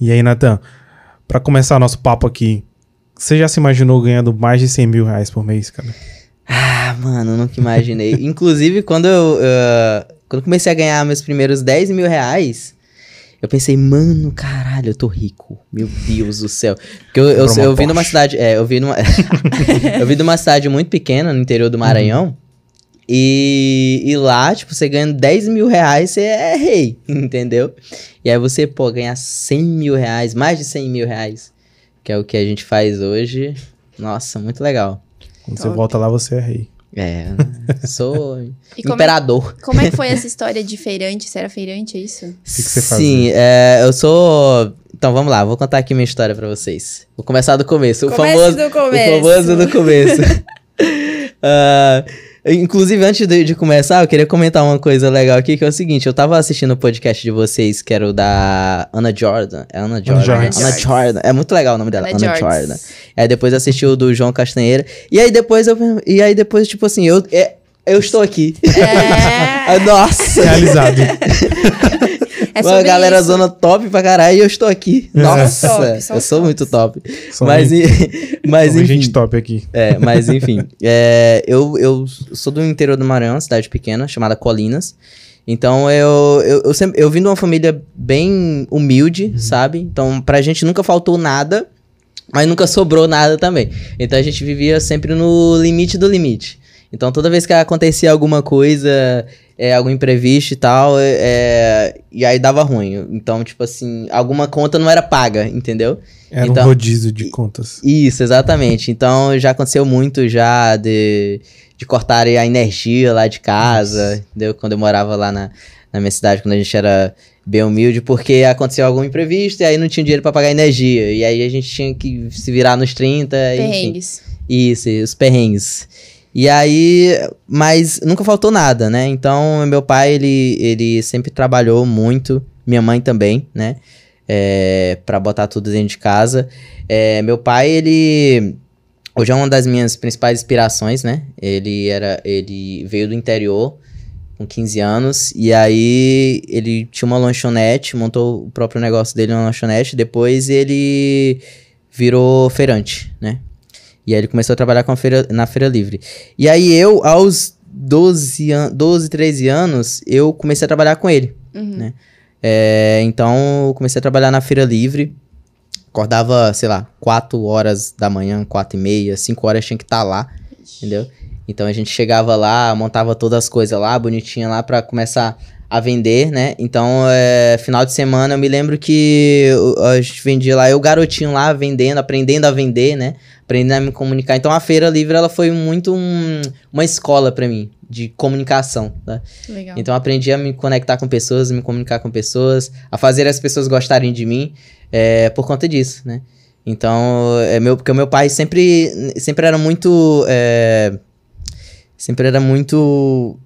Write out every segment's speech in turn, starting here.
E aí, Natan, para começar nosso papo aqui, você já se imaginou ganhando mais de 100 mil reais por mês, cara? Ah, mano, nunca imaginei. Inclusive, quando eu uh, quando comecei a ganhar meus primeiros 10 mil reais, eu pensei, mano, caralho, eu tô rico. Meu Deus do céu. Porque eu, eu, eu, eu vim numa cidade. É, eu vim numa. eu vim uma cidade muito pequena, no interior do Maranhão. Uhum. E, e, lá, tipo, você ganha 10 mil reais, você é rei, entendeu? E aí você, pô, ganhar 100 mil reais, mais de 100 mil reais, que é o que a gente faz hoje. Nossa, muito legal. Quando você volta lá, você é rei. É, sou imperador. Como é, como é, que foi essa história de feirante? Você era feirante, é isso? Que que Sim, é, eu sou... Então vamos lá, vou contar aqui minha história para vocês. Vou começar do começo. O Comece famoso do começo. O famoso do começo. uh, Inclusive, antes de, de, começar, eu queria comentar uma coisa legal aqui, que é o seguinte, eu tava assistindo o podcast de vocês, que era o da Anna Jordan. É Anna Jordan. Ana né? Jordan. Ana Jordan. É muito legal o nome dela, Ana, Jordan. Aí depois assisti o do João Castanheira. E aí depois eu. E aí depois, tipo assim, eu. É, eu estou aqui. É... Nossa! Realizado. É galera isso. zona top pra caralho e eu estou aqui. É. Nossa, top, eu sou muito top. São mas, mas enfim. gente top aqui. É, mas enfim. É, eu, eu sou do interior do Maranhão, cidade pequena, chamada Colinas. Então eu, eu, eu, sempre, eu vim de uma família bem humilde, uhum. sabe? Então pra gente nunca faltou nada, mas nunca sobrou nada também. Então a gente vivia sempre no limite do limite. Então toda vez que acontecia alguma coisa, é, algum imprevisto e tal, é, é, e aí dava ruim. Então, tipo assim, alguma conta não era paga, entendeu? Era então, um rodízio de contas. Isso, exatamente. Então já aconteceu muito já de, de cortarem a energia lá de casa, Nossa. entendeu? Quando eu morava lá na, na minha cidade, quando a gente era bem humilde, porque aconteceu algum imprevisto e aí não tinha dinheiro para pagar energia. E aí a gente tinha que se virar nos 30. Perrengues. Enfim. Isso, os perrengues. E aí, mas nunca faltou nada, né? Então, meu pai, ele, ele sempre trabalhou muito, minha mãe também, né? É, para botar tudo dentro de casa. É, meu pai, ele hoje é uma das minhas principais inspirações, né? Ele era, ele veio do interior com 15 anos e aí ele tinha uma lanchonete, montou o próprio negócio dele na lanchonete, depois ele virou feirante, né? E aí ele começou a trabalhar feira, na Feira Livre. E aí eu, aos 12, an 12 13 anos, eu comecei a trabalhar com ele, uhum. né? É, então, eu comecei a trabalhar na Feira Livre. Acordava, sei lá, 4 horas da manhã, 4 e meia, 5 horas tinha que estar tá lá, entendeu? Então a gente chegava lá, montava todas as coisas lá, bonitinha lá, para começar a vender, né? Então, é, final de semana eu me lembro que a gente vendia lá, eu garotinho lá vendendo, aprendendo a vender, né? aprender a me comunicar. Então a feira livre ela foi muito um, uma escola para mim de comunicação, né? Legal. Então aprendi a me conectar com pessoas, a me comunicar com pessoas, a fazer as pessoas gostarem de mim é, por conta disso, né? Então é meu porque o meu pai sempre sempre era muito é, sempre era muito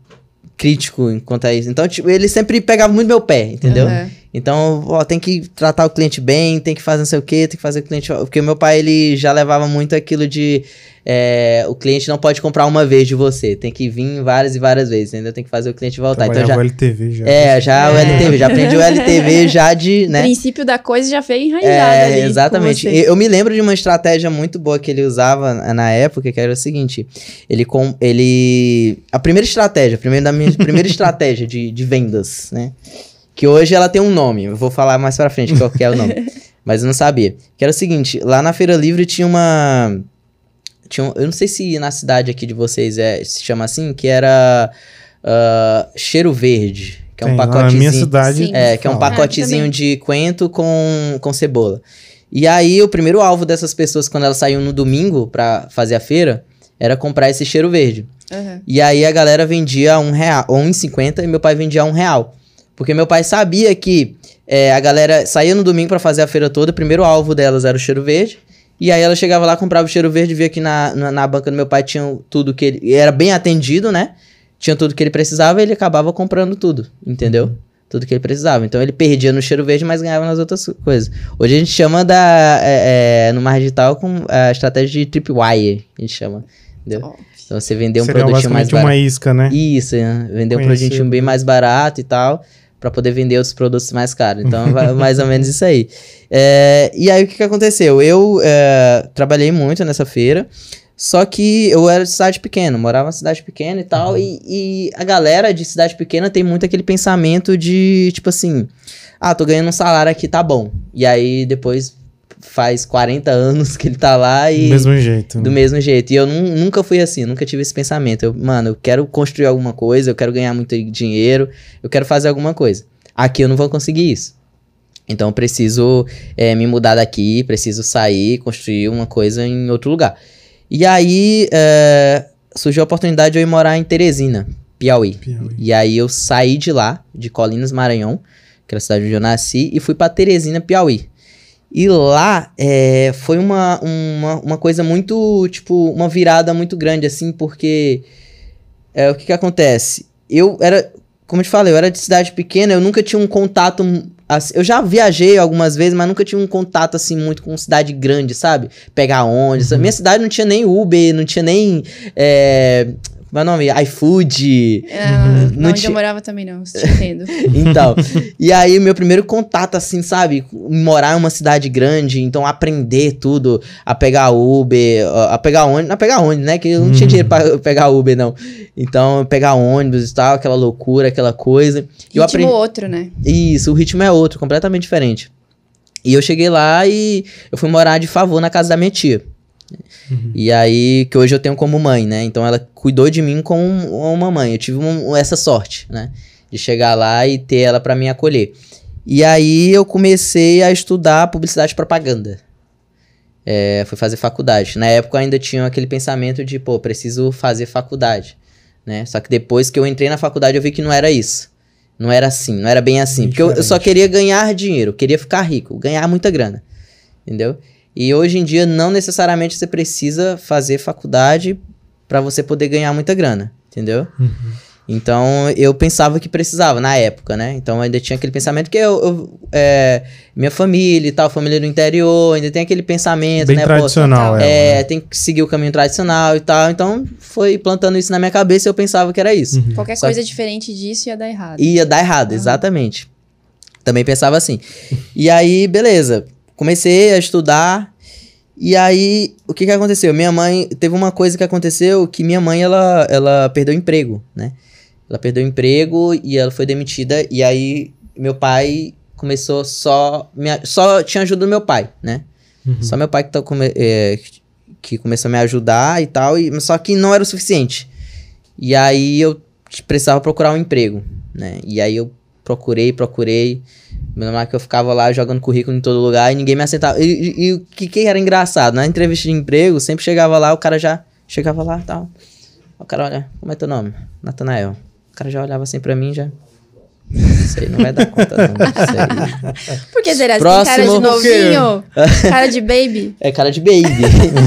crítico enquanto a isso. Então tipo, ele sempre pegava muito meu pé, entendeu? Uhum. Então, ó, tem que tratar o cliente bem, tem que fazer não sei o quê, tem que fazer o cliente. Porque o meu pai ele já levava muito aquilo de é, o cliente não pode comprar uma vez de você, tem que vir várias e várias vezes, ainda Tem que fazer o cliente voltar. Então já o LTV já. É, já é. o LTV, já aprendi o LTV já de, né? O princípio da coisa já foi enraizado é, ali Exatamente. Eu me lembro de uma estratégia muito boa que ele usava na época, que era o seguinte, ele com ele a primeira estratégia, a primeira da minha primeira estratégia de, de vendas, né? Que hoje ela tem um nome, eu vou falar mais pra frente qual que é o nome. mas eu não sabia. Que era o seguinte, lá na Feira Livre tinha uma... Tinha um, eu não sei se na cidade aqui de vocês é, se chama assim, que era uh, Cheiro Verde. Que é um tem, pacotezinho. Na minha cidade. é, que é um ah, pacotezinho de quento com, com cebola. E aí, o primeiro alvo dessas pessoas, quando elas saíam no domingo pra fazer a feira, era comprar esse cheiro verde. Uhum. E aí a galera vendia um real, ou um e meu pai vendia um real. Porque meu pai sabia que é, a galera saía no domingo para fazer a feira toda, o primeiro alvo delas era o cheiro verde. E aí ela chegava lá, comprava o cheiro verde, via que na, na, na banca do meu pai tinha tudo que ele. Era bem atendido, né? Tinha tudo que ele precisava e ele acabava comprando tudo, entendeu? Tudo que ele precisava. Então ele perdia no cheiro verde, mas ganhava nas outras coisas. Hoje a gente chama da. É, é, no mar digital com a estratégia de tripwire, a gente chama. Entendeu? Então você vendeu um Seria produtinho mais barato. uma isca, né? Isso, é, vender um produtinho bem né? mais barato e tal para poder vender outros produtos mais caros. Então, é mais ou menos isso aí. É, e aí, o que, que aconteceu? Eu é, trabalhei muito nessa feira, só que eu era de cidade pequena, morava em cidade pequena e tal, uhum. e, e, a galera de cidade pequena tem muito aquele pensamento de, tipo assim, ah, tô ganhando um salário aqui, tá bom. E aí, depois faz 40 anos que ele tá lá e. Do mesmo jeito. Né? Do mesmo jeito. E eu nunca fui assim, nunca tive esse pensamento. Eu, mano, eu quero construir alguma coisa, eu quero ganhar muito dinheiro, eu quero fazer alguma coisa. Aqui eu não vou conseguir isso. Então eu preciso é, me mudar daqui, preciso sair, construir uma coisa em outro lugar. E aí é, surgiu a oportunidade de eu ir morar em Teresina, Piauí. Piauí. E aí eu saí de lá, de Colinas, Maranhão, que era a cidade onde eu nasci, e fui para Teresina, Piauí. E lá é, foi uma, uma, uma coisa muito, tipo, uma virada muito grande, assim, porque é, o que que acontece? Eu era, como eu te falei, eu era de cidade pequena, eu nunca tinha um contato, assim, eu já viajei algumas vezes, mas nunca tinha um contato, assim, muito com cidade grande, sabe? Pegar onde, uhum. minha cidade não tinha nem Uber, não tinha nem é, como é o nome? iFood. uhum. não, onde eu morava também não, te entendo. então, e aí meu primeiro contato, assim, sabe? Morar em uma cidade grande, então aprender tudo, a pegar Uber, a pegar ônibus, a pegar ônibus, né? Que eu não uhum. tinha dinheiro pra uhum. pegar Uber, não. Então, pegar ônibus e tal, aquela loucura, aquela coisa. E o ritmo aprendi... outro, né? Isso, o ritmo é outro, completamente diferente. E eu cheguei lá e eu fui morar de favor na casa da minha tia. Uhum. E aí, que hoje eu tenho como mãe, né? Então ela cuidou de mim como uma mãe. Eu tive um, essa sorte, né? De chegar lá e ter ela para me acolher. E aí eu comecei a estudar publicidade e propaganda. É, fui fazer faculdade. Na época eu ainda tinha aquele pensamento de, pô, preciso fazer faculdade. Né? Só que depois que eu entrei na faculdade eu vi que não era isso. Não era assim, não era bem assim. porque eu, eu, só queria ganhar dinheiro, queria ficar rico, ganhar muita grana. Entendeu? E hoje em dia não necessariamente você precisa fazer faculdade para você poder ganhar muita grana, entendeu? Uhum. Então eu pensava que precisava na época, né? Então ainda tinha aquele pensamento que eu, eu é, minha família e tal, família do interior, ainda tem aquele pensamento, Bem né? tradicional, Pô, é, é, né? tem que seguir o caminho tradicional e tal. Então foi plantando isso na minha cabeça, eu pensava que era isso. Uhum. Qualquer Só coisa diferente disso ia dar errado. Ia dar errado, ah. exatamente. Também pensava assim. E aí, beleza comecei a estudar. E aí, o que que aconteceu? Minha mãe, teve uma coisa que aconteceu que minha mãe, ela, ela perdeu emprego, né? Ela perdeu emprego e ela foi demitida. E aí, meu pai começou só... Minha, só tinha ajuda do meu pai, né? Uhum. Só meu pai que, tá, come, é, que começou a me ajudar e tal. E, só que não era o suficiente. E aí, eu precisava procurar um emprego, né? E aí, eu procurei, procurei. Menos mal que eu ficava lá jogando currículo em todo lugar e ninguém me aceitava. E o que, que era engraçado? Na entrevista de emprego, sempre chegava lá, o cara já chegava lá e tal. O cara, olha, como é teu nome? Natanael. O cara já olhava assim pra mim, já não sei, não vai dar conta, não. Por que Zeraz Próximo... cara de novinho? cara de baby? É cara de baby.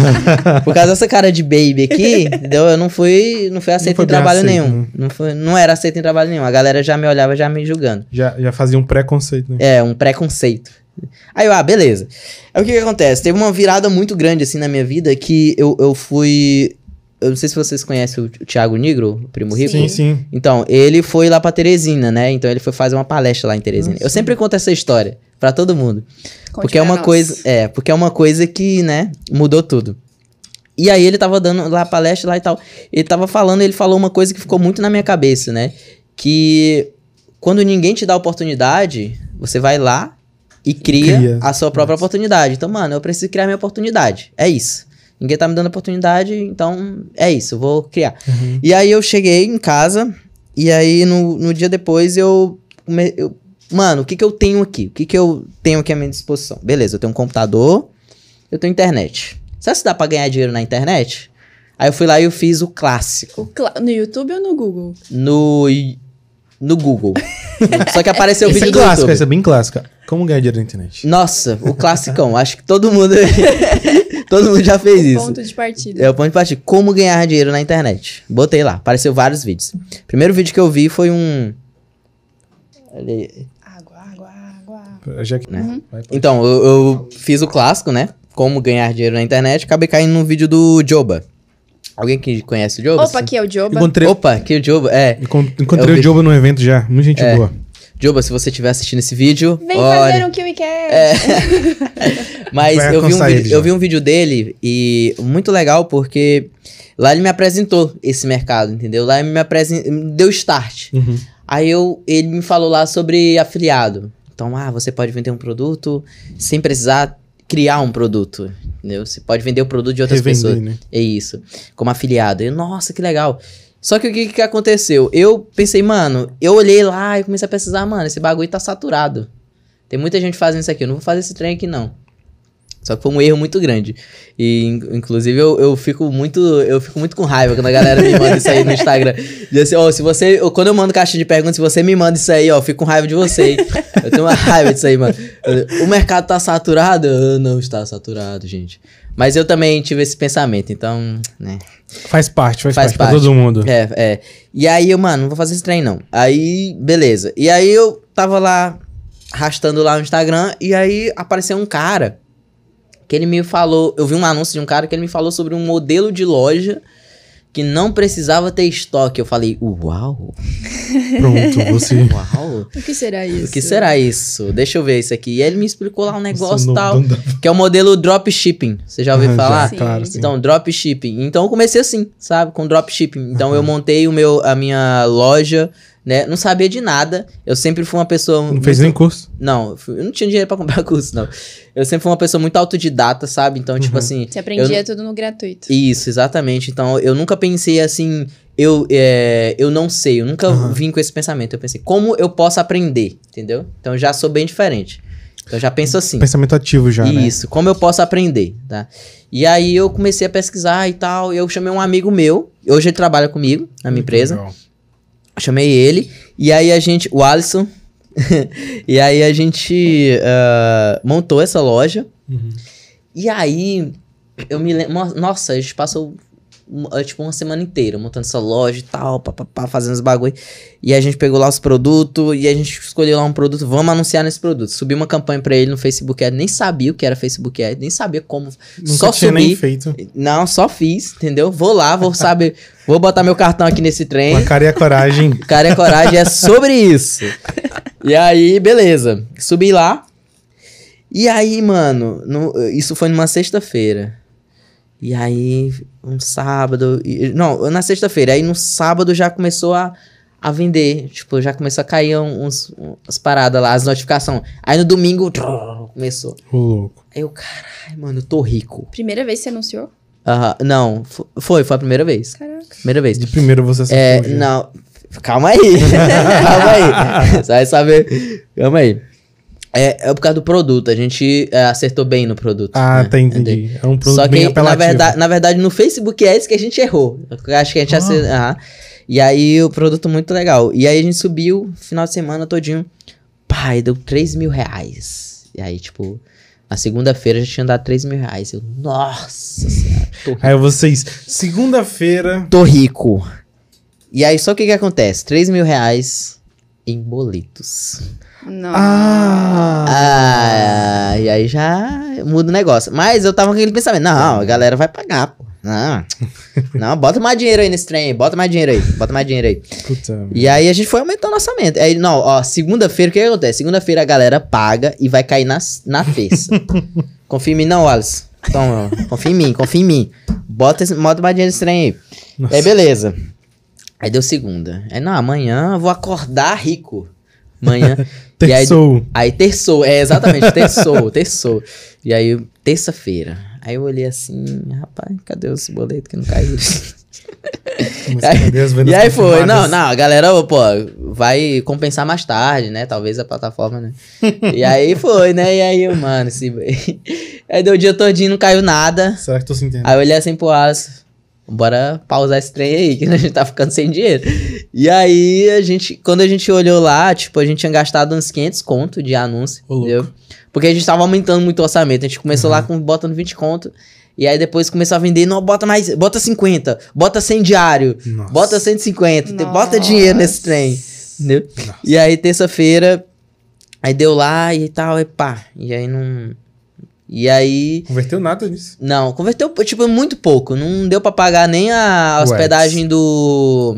Por causa dessa cara de baby aqui, entendeu? Eu não fui, não fui aceito não em trabalho aceito, nenhum. Né? Não, foi, não era aceito em trabalho nenhum. A galera já me olhava, já me julgando. Já, já fazia um preconceito, né? É, um preconceito. Aí eu, ah, beleza. Aí o que, que acontece? Teve uma virada muito grande, assim, na minha vida que eu, eu fui eu não sei se vocês conhecem o Thiago Negro, o primo rico. Sim, sim. Então, ele foi lá pra Teresina, né? Então ele foi fazer uma palestra lá em Teresina. Nossa. Eu sempre conto essa história para todo mundo. Conte porque é uma nós. coisa, é, porque é uma coisa que, né, mudou tudo. E aí ele tava dando lá palestra lá e tal. Ele tava falando, ele falou uma coisa que ficou muito na minha cabeça, né? Que quando ninguém te dá oportunidade, você vai lá e cria, cria. a sua própria Nossa. oportunidade. Então, mano, eu preciso criar minha oportunidade. É isso. Ninguém tá me dando oportunidade, então é isso, vou criar. Uhum. E aí eu cheguei em casa, e aí no, no dia depois eu, eu Mano, o que que eu tenho aqui? O que que eu tenho aqui à minha disposição? Beleza, eu tenho um computador, eu tenho internet. Sabe se dá pra ganhar dinheiro na internet? Aí eu fui lá e eu fiz o clássico. O cl no YouTube ou no Google? No no Google. Só que apareceu o é vídeo é do YouTube. Essa é bem clássica. Como ganhar dinheiro na internet? Nossa, o classicão. Acho que todo mundo todo mundo já fez é o isso. É o ponto de partida. É o ponto de partida. Como ganhar dinheiro na internet. Botei lá. Apareceu vários vídeos. Primeiro vídeo que eu vi foi um... Água, água, água. Já que... Né? Uhum. então, eu, eu fiz o clássico, né? Como ganhar dinheiro na internet. Acabei caindo no vídeo do Joba. Alguém que conhece o Joba? Opa, assim? aqui é o Joba. Encontrei... Opa, aqui é o Joba, é. encontrei o, o num evento já, muita gente é. boa. Joba, se você estiver assistindo esse vídeo. Vem olha... fazer um KiwiCast! É. Mas eu vi, um vídeo, eu vi, um vídeo, dele e muito legal porque lá ele me apresentou esse mercado, entendeu? Lá ele me apresentou, deu start. Uhum. Aí eu, ele me falou lá sobre afiliado. Então, ah, você pode vender um produto sem precisar criar um produto, Entendeu? Você pode vender o produto de outras Revender, pessoas. Né? É isso. Como afiliado. Eu, Nossa, que legal. Só que o que, que aconteceu? Eu pensei, mano, eu olhei lá e comecei a pesquisar, mano, esse bagulho tá saturado. Tem muita gente fazendo isso aqui. Eu não vou fazer esse trem aqui, não. Só que foi um erro muito grande. E, inclusive, eu, eu, fico muito, eu fico muito com raiva quando a galera me manda isso aí no Instagram. Diz assim, ó, oh, se você. Quando eu mando caixa de perguntas, se você me manda isso aí, ó, eu fico com raiva de você. eu tenho uma raiva disso aí, mano. O mercado tá saturado? não está saturado, gente. Mas eu também tive esse pensamento, então, né? Faz parte, faz, faz parte, parte. todo mundo. É, é. E aí eu, mano, não vou fazer esse trem, não. Aí, beleza. E aí eu tava lá arrastando lá no Instagram, e aí apareceu um cara que ele me falou, eu vi um anúncio de um cara que ele me falou sobre um modelo de loja que não precisava ter estoque. Eu falei, uau! Pronto, você. Uau! O que será isso? O que será isso? Deixa eu ver isso aqui. E ele me explicou lá um negócio não, tal, não que é o modelo dropshipping. Você já ouviu ah, falar? Já, claro, sim. Então, dropshipping. Então eu comecei assim, sabe? Com dropshipping. Então eu montei o meu, a minha loja né? Não sabia de nada. Eu sempre fui uma pessoa. Não muito... fez nem curso? Não, eu não tinha dinheiro para comprar curso, não. Eu sempre fui uma pessoa muito autodidata, sabe? Então, tipo uhum. tipo assim. Você aprendia eu... tudo no gratuito. Isso, exatamente. Então, eu nunca pensei assim. Eu, é... eu não sei, eu nunca uhum. vim com esse pensamento. Eu pensei, como eu posso aprender? Entendeu? Então já sou bem diferente. Então, eu já penso assim. Pensamento ativo já, né? Isso, né? como eu posso aprender, tá? E aí eu comecei a pesquisar e tal, eu chamei um amigo meu, hoje ele trabalha comigo na minha empresa. Legal chamei ele. E aí a gente. O Alisson. e aí a gente uh, montou essa loja. Uhum. E aí eu me lembro. Nossa, a gente passou é, tipo, uma semana inteira, montando essa loja e tal, fazendo os bagulho. E a gente pegou lá os produtos, e a gente escolheu lá um produto, vamos anunciar nesse produto. Subi uma campanha pra ele no Facebook Ad, nem sabia o que era Facebook Ad, nem sabia como. Nunca só tinha subi. Nem feito. Não, só fiz, entendeu? Vou lá, vou saber, vou botar meu cartão aqui nesse trem. Uma cara e a coragem. cara e a coragem é sobre isso. e aí, beleza. Subi lá. E aí, mano, no, isso foi numa sexta-feira. E aí, um sábado. E, não, na sexta-feira. Aí no sábado já começou a, a vender. Tipo, já começou a cair uns, umas paradas lá, as notificações. Aí no domingo, trrr, começou. louco. Aí eu, caralho, mano, eu tô rico. Primeira vez que você anunciou? Uh, não, foi, foi a primeira vez. Caraca. Primeira vez. De primeiro você se É, não. Calma aí. calma aí. Você vai saber. Calma aí. É, é por causa do produto, a gente é, acertou bem no produto. Ah, né? entendi. entendi. É um produto Só que, bem apelativo. Na verdade, na verdade, no Facebook é esse que a gente errou. Eu acho que a gente ah. acertou. Uhum. E aí, o produto muito legal. E aí, a gente subiu, final de semana todinho. Pai, deu 3 mil reais. E aí, tipo, na segunda-feira já tinha dado 3 mil reais. Eu, nossa senhora, Aí vocês, segunda-feira... Tô rico. E aí, só o que que acontece? 3 mil reais em boletos não Ah. ah. E aí já muda o negócio. Mas eu tava com aquele pensamento: não, a galera vai pagar, pô. Não, não, bota mais dinheiro aí nesse trem, bota mais dinheiro aí, bota mais dinheiro aí. Puta, e aí a gente foi aumentando o orçamento. Aí, não, ó, segunda-feira, o que acontece? Segunda-feira a galera paga e vai cair nas, na festa. confia em mim, não, Wallace. Então, confia em mim, confia em mim. Bota, bota mais dinheiro nesse trem aí. Nossa. Aí, beleza. Aí deu segunda. Aí, não, amanhã eu vou acordar rico manhã. terçou. Aí, aí terçou, é exatamente, terçou, terçou. E aí, terça-feira. Aí eu olhei assim, rapaz, cadê esse boleto que não caiu assim, aí, Deus, e aí foi, não, não, a galera, pô, vai compensar mais tarde, né? Talvez a plataforma, né? e aí foi, né? E aí, mano, esse... aí deu o dia todinho, não caiu nada. Será que tô se entendendo? Aí eu olhei assim pro Alisson, bora pausar esse trem aí, que a gente tá ficando sem dinheiro. E aí, a gente, quando a gente olhou lá, tipo, a gente tinha gastado uns 500 conto de anúncio, Ô, entendeu? Porque a gente tava aumentando muito o orçamento. A gente começou uhum. lá com, botando 20 conto. E aí depois começou a vender, não, bota mais, bota 50, bota 100 diário, Nossa. bota 150, Nossa. bota dinheiro nesse trem, entendeu? Nossa. E aí terça-feira, aí deu lá e tal, e pá. E aí não e aí. Converteu nada nisso? Não, converteu, tipo, muito pouco. Não deu para pagar nem a hospedagem do.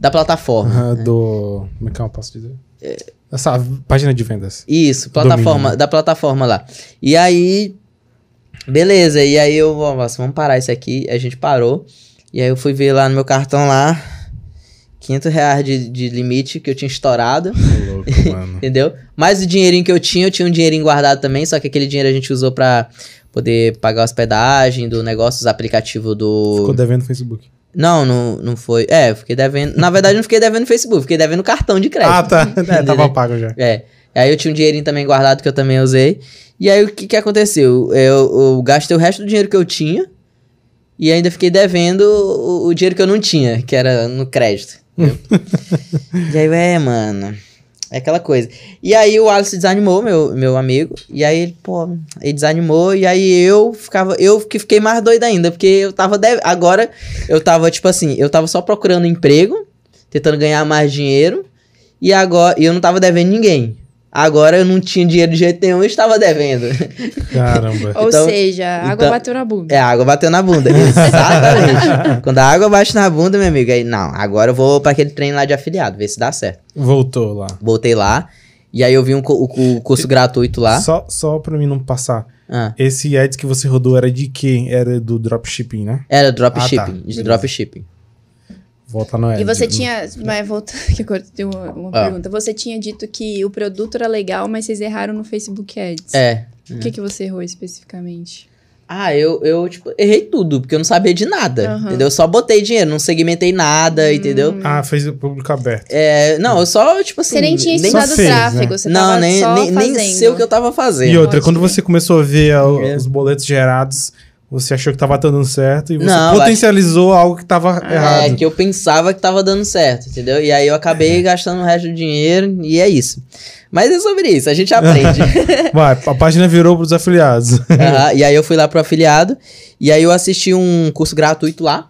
da plataforma. Uhum, né? Do. Como é que eu posso dizer? É... Essa página de vendas. Isso, plataforma, Domínio. da plataforma lá. E aí. Beleza, e aí eu, nossa, vamos parar isso aqui. A gente parou. E aí eu fui ver lá no meu cartão lá, 500 reais de, de limite que eu tinha estourado. Louco, entendeu? Mas o dinheirinho que eu tinha, eu tinha um dinheirinho guardado também, só que aquele dinheiro a gente usou pra poder pagar hospedagem do negócio, os aplicativos do. Ficou devendo no Facebook. Não, não, não foi. É, fiquei devendo. Na verdade, não fiquei devendo no Facebook, fiquei devendo no cartão de crédito. Ah, tá. É, tava pago já. É. Aí eu tinha um dinheirinho também guardado que eu também usei. E aí o que, que aconteceu? Eu, eu gastei o resto do dinheiro que eu tinha e ainda fiquei devendo o, o dinheiro que eu não tinha, que era no crédito. e aí, é, mano. É aquela coisa. E aí o Alisson desanimou, meu, meu amigo. E aí ele, pô, ele desanimou. E aí eu ficava, eu que fiquei mais doido ainda, porque eu tava. Deve... Agora, eu tava, tipo assim, eu tava só procurando emprego, tentando ganhar mais dinheiro. E agora, eu não tava devendo ninguém. Agora eu não tinha dinheiro de jeito nenhum e estava devendo. Caramba. Ou então, seja, a água então, bateu na bunda. É, a água bateu na bunda, né? exatamente. Quando a água bate na bunda, meu amigo, aí, não, agora eu vou para aquele treino lá de afiliado, ver se dá certo. Voltou lá. Voltei lá. E aí eu vi um o, curso gratuito lá. Só, só para mim não passar. Ah. Esse ads que você rodou era de quê? Era do dropshipping, né? Era dropshipping. Ah, tá. Dropshipping. Volta no E você tinha. No... Mas volta, que agora tem uma, uma ah. pergunta. Você tinha dito que o produto era legal, mas vocês erraram no Facebook Ads. É. O né. que, é. que você errou especificamente? Ah, eu, eu, tipo, errei tudo, porque eu não sabia de nada, uhum. entendeu? Eu só botei dinheiro, não segmentei nada, hum. entendeu? Ah, fez o público aberto. É, não, eu só, tipo assim... Você nem tinha estudado fez, tráfego, né? você não, nem, nem, nem, sei o que eu tava fazendo. E outra, Ótimo. quando você começou a ver a, é. os boletos gerados você achou que tava dando certo e você não, potencializou acho... algo que tava é, errado. É, que eu pensava que tava dando certo, entendeu? E aí eu acabei é. gastando o resto do dinheiro e é isso. Mas é sobre isso, a gente aprende. Vai, a página virou pros afiliados. Uhum, e aí eu fui lá pro afiliado e aí eu assisti um curso gratuito lá.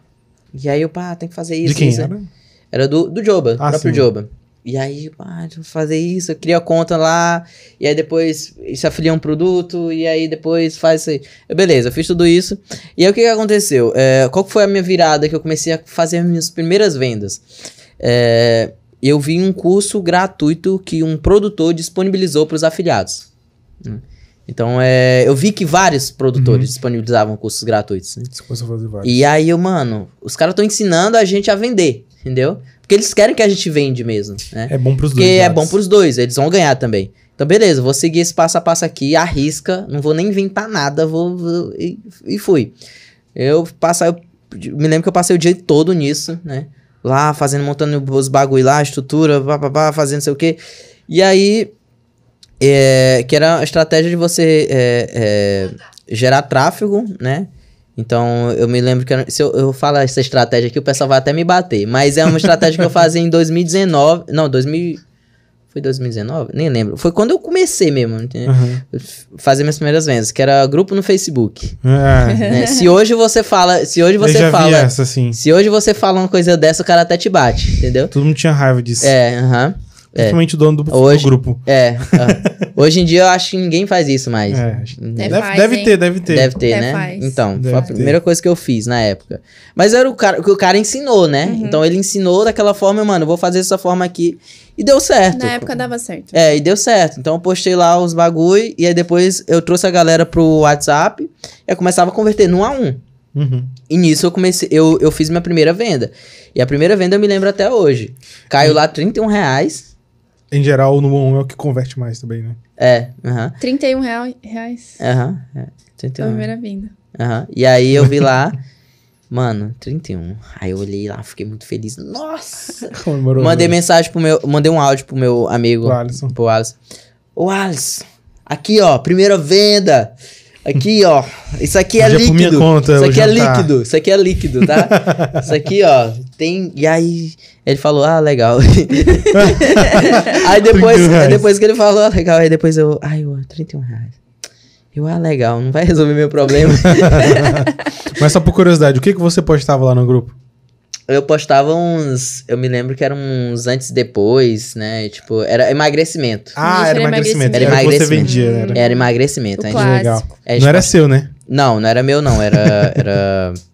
E aí eu, pá, tem que fazer isso. De quem isso, era? Né? Era do, do Joba, ah, próprio sim. Joba. E aí, ah, deixa fazer isso, cria conta lá, e aí depois se afilia um produto, e aí depois faz isso aí. Eu, beleza, eu fiz tudo isso. E aí o que, que aconteceu? É, qual foi a minha virada que eu comecei a fazer as minhas primeiras vendas? É, eu vi um curso gratuito que um produtor disponibilizou para os afiliados. Né? Então, é, eu vi que vários produtores uhum. disponibilizavam cursos gratuitos. Né? Você fazer vários. E aí, eu, mano, os caras estão ensinando a gente a vender, entendeu? porque eles querem que a gente vende mesmo, né? É bom pros porque dois. Porque é bom pros dois, eles vão ganhar também. Então, beleza, vou seguir esse passo a passo aqui, arrisca, não vou nem inventar nada, vou, vou e, e fui. Eu passei, eu me lembro que eu passei o dia todo nisso, né? Lá, fazendo, montando os bagulho lá, estrutura, papapá, fazendo sei o quê. E aí, é, que era a estratégia de você é, é, gerar tráfego, né? Então, eu me lembro que se eu, eu falar essa estratégia aqui, o pessoal vai até me bater. Mas é uma estratégia que eu fazia em 2019. Não, 2000. Foi 2019? Nem lembro. Foi quando eu comecei mesmo. Uhum. Fazer minhas primeiras vendas, que era grupo no Facebook. É. Né? Se hoje você fala. Se hoje você fala. Essa, se hoje você fala uma coisa dessa, o cara até te bate, entendeu? Todo mundo tinha raiva disso. É, aham. Uhum. É. Principalmente é. o dono do, hoje, do grupo. É. hoje em dia eu acho que ninguém faz isso mais. É, uhum. deve, faz, deve ter, deve ter. Deve ter, né? Faz. Então, deve foi a primeira coisa que eu fiz na época. Mas era o cara, que o cara ensinou, né? Uhum. Então ele ensinou daquela forma, mano, vou fazer dessa forma aqui. E deu certo. Na época dava certo. É, e deu certo. Então eu postei lá os bagulho e aí depois eu trouxe a galera pro WhatsApp e eu começava a converter num a um. Uhum. E nisso eu comecei, eu, eu fiz minha primeira venda. E a primeira venda eu me lembro até hoje. Caiu uhum. e... lá 31 reais em geral, no não é o que converte mais também, né? É, Uh -huh. 31 real, reais. Aham, uh -huh, é, primeira-vinda. Aham, uh -huh. e aí eu vi lá... Mano, 31. Aí eu olhei lá, fiquei muito feliz. Nossa! mandei mesmo. Né? mensagem pro meu. Mandei um áudio pro meu amigo. Pro Alisson. Pro Alisson. Ô, Alisson, aqui, ó, primeira venda. Aqui, ó. Isso aqui é líquido. Minha conta, isso aqui é jantar. Tá. líquido. Isso aqui é líquido, tá? isso aqui, ó. Tem. E aí. Ele falou, ah, legal. aí depois, depois que ele falou, ah, legal, aí depois eu, ai, 31 reais. Eu, ah, legal, não vai resolver meu problema. Mas só por curiosidade, o que, que você postava lá no grupo? Eu postava uns. Eu me lembro que eram uns antes e depois, né? Tipo, era emagrecimento. Ah, era, era emagrecimento. Era emagrecimento. Você vendia, era. Né? era emagrecimento. O a gente, legal. É, a gente não era seu, né? Não, não era meu, não. Era. era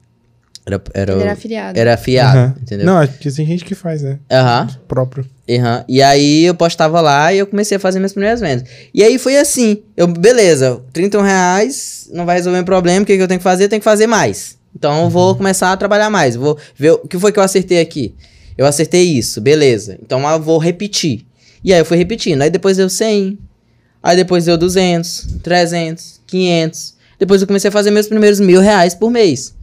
Era, era, ele era afiliado. Era afiliado, uhum. entendeu? Não, acho é que tem gente que faz, né? Aham. Uhum. Próprio. Uhum. E aí eu postava lá e eu comecei a fazer minhas primeiras vendas. E aí foi assim. Eu, beleza, 31 reais não vai resolver o problema. O que, que eu tenho que fazer? Eu tenho que fazer mais. Então eu vou uhum. começar a trabalhar mais. Vou ver o que foi que eu acertei aqui. Eu acertei isso, beleza. Então eu vou repetir. E aí eu fui repetindo. Aí depois deu 100. Aí depois deu 200, 300, 500. Depois eu comecei a fazer meus primeiros mil reais por mês.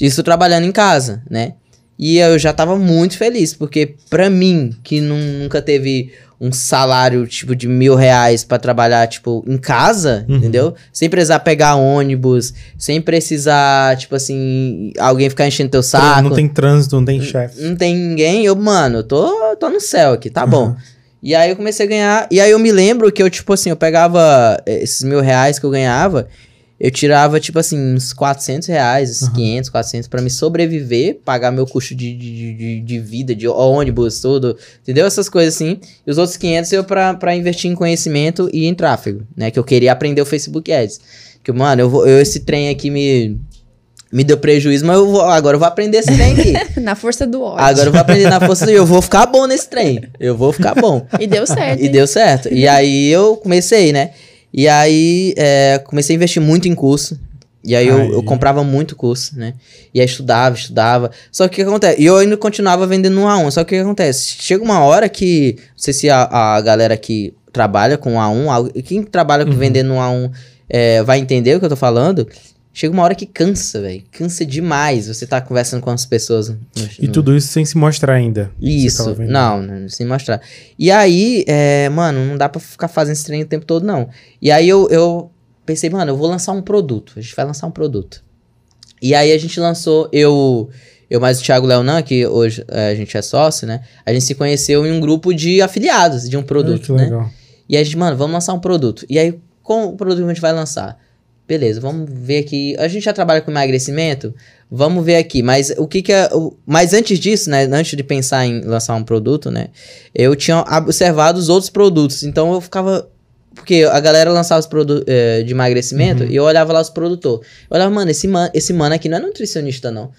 Isso trabalhando em casa, né? E eu já tava muito feliz, porque pra mim, que nunca teve um salário, tipo, de mil reais para trabalhar, tipo, em casa, uhum. entendeu? Sem precisar pegar ônibus, sem precisar, tipo assim, alguém ficar enchendo teu saco. Não tem trânsito, não tem chefe. Não, não tem ninguém, eu, mano, eu tô, tô no céu aqui, tá uhum. bom. E aí eu comecei a ganhar, e aí eu me lembro que eu, tipo assim, eu pegava eh, esses mil reais que eu ganhava, eu tirava, tipo assim, uns 400 reais, uns uhum. 500, 400 para me sobreviver, pagar meu custo de, de, de, de, vida, de ônibus, tudo, entendeu? Essas coisas assim. E os outros 500 eu pra, pra investir em conhecimento e em tráfego, né? Que eu queria aprender o Facebook Ads. Que, mano, eu, eu esse trem aqui me, me deu prejuízo, mas eu vou, agora eu vou aprender esse trem aqui. na força do ódio. Agora eu vou aprender na força do eu vou ficar bom nesse trem. Eu vou ficar bom. E deu certo. E deu certo. E aí eu comecei, né? E aí é, comecei a investir muito em curso. E aí, aí. Eu, eu, comprava muito curso, né? E aí estudava, estudava. Só que o que acontece? E eu ainda continuava vendendo um a um. Só que o que acontece? Chega uma hora que. Não sei se a, a galera que trabalha com um a um, quem trabalha uhum. vendendo um a um é, vai entender o que eu tô falando. Chega uma hora que cansa, velho. Cansa demais você tá conversando com as pessoas. e no... tudo isso sem se mostrar ainda. Isso. Não, não, sem mostrar. E aí, é, mano, não dá pra ficar fazendo esse treino o tempo todo, não. E aí eu, eu pensei, mano, eu vou lançar um produto. A gente vai lançar um produto. E aí a gente lançou, eu, eu mais o Thiago Leonan, né, que hoje é, a gente é sócio, né? A gente se conheceu em um grupo de afiliados de um produto, Ai, né? Legal. E aí a gente, mano, vamos lançar um produto. E aí, qual o produto que a gente vai lançar? Beleza, vamos ver aqui. A gente já trabalha com emagrecimento? Vamos ver aqui. Mas o que que é. Mas antes disso, né? Antes de pensar em lançar um produto, né? Eu tinha observado os outros produtos. Então eu ficava. Porque a galera lançava os produtos é, eh, de emagrecimento uhum. e eu olhava lá os produtores. Eu olhava, mano, esse, man, esse mano aqui não é nutricionista, não.